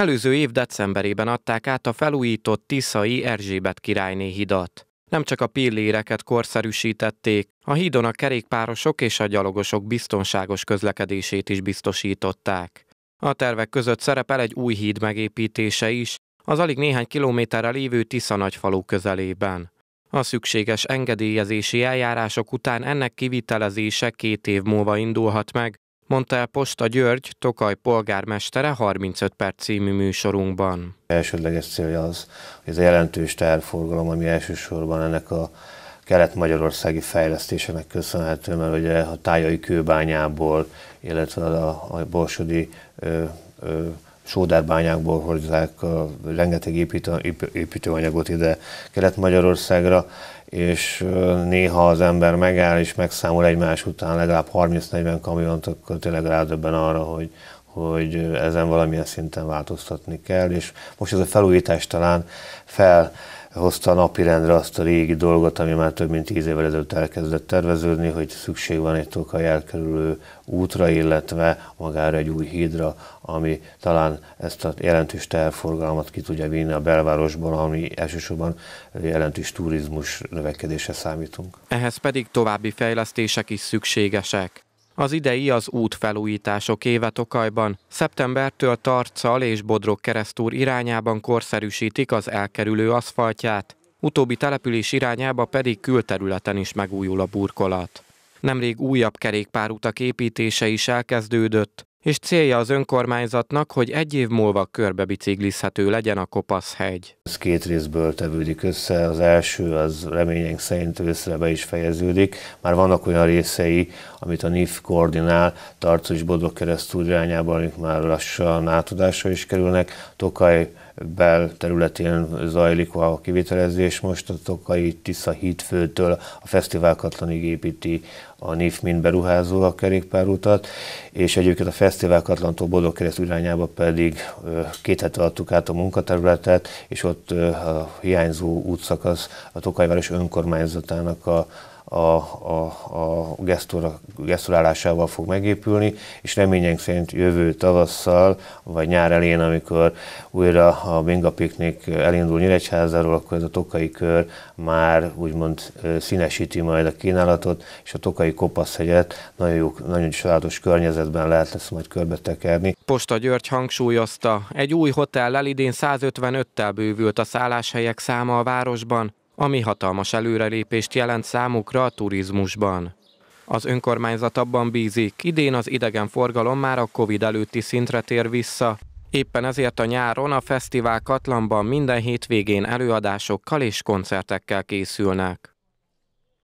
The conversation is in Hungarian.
Előző év decemberében adták át a felújított Tiszai Erzsébet királyné hidat. Nem csak a pilléreket korszerűsítették, a hídon a kerékpárosok és a gyalogosok biztonságos közlekedését is biztosították. A tervek között szerepel egy új híd megépítése is, az alig néhány kilométerre lévő Tisza nagyfalú közelében. A szükséges engedélyezési eljárások után ennek kivitelezése két év múlva indulhat meg, mondta el Posta György, Tokaj polgármestere 35 perc című műsorunkban. Elsődleges célja az, hogy ez a jelentős teherforgalom, ami elsősorban ennek a kelet-magyarországi fejlesztésének köszönhető, mert ugye a tájai kőbányából, illetve a, a borsodi ö, ö, sódárbányákból hozzák rengeteg építő, építőanyagot ide Kelet-Magyarországra, és néha az ember megáll és megszámol egymás után legalább 30-40 kamiont, akkor tényleg rádöbben arra, hogy, hogy ezen valamilyen szinten változtatni kell, és most ez a felújítás talán felhozta a napirendre azt a régi dolgot, ami már több mint tíz évvel ezelőtt elkezdett terveződni, hogy szükség van egy tokai elkerülő útra, illetve magára egy új hídra, ami talán ezt a jelentős teherforgalmat ki tudja vinni a belvárosban, ami elsősorban jelentős turizmus növekedése számítunk. Ehhez pedig további fejlesztések is szükségesek. Az idei az útfelújítások éve Tokajban. Szeptembertől Tarccal és Bodrog keresztúr irányában korszerűsítik az elkerülő aszfaltját, utóbbi település irányába pedig külterületen is megújul a burkolat. Nemrég újabb kerékpárutak építése is elkezdődött, és célja az önkormányzatnak, hogy egy év múlva körbe biciklizhető legyen a Kopasz-hegy. Ez két részből tevődik össze, az első az reményénk szerint őszre be is fejeződik, már vannak olyan részei, amit a NIF koordinál, Tarcos Bodog keresztúr irányában, amik már lassan átadásra is kerülnek, Tokaj bel területén zajlik a kivitelezés. Most a Tokai Tisza hídfőtől a fesztiválkatlanig építi a NIF mint beruházó a kerékpárutat, és egyébként a fesztiválkatlantól kereszt irányába pedig két hete adtuk át a munkaterületet, és ott a hiányzó útszakasz a Tokajváros önkormányzatának a a, a, a gesztorálásával fog megépülni, és reményeink szerint jövő tavasszal, vagy nyár elén, amikor újra a Binga Piknik elindul Nyíregyházáról, akkor ez a tokai kör már úgymond színesíti majd a kínálatot, és a tokai kopaszhegyet nagyon, jó, nagyon csodálatos környezetben lehet lesz majd körbe tekerni. Posta György hangsúlyozta, egy új hotellel idén 155-tel bővült a szálláshelyek száma a városban, ami hatalmas előrelépést jelent számukra a turizmusban. Az önkormányzat abban bízik, idén az forgalom már a Covid előtti szintre tér vissza, Éppen ezért a nyáron a fesztivál Katlanban minden hétvégén előadásokkal és koncertekkel készülnek.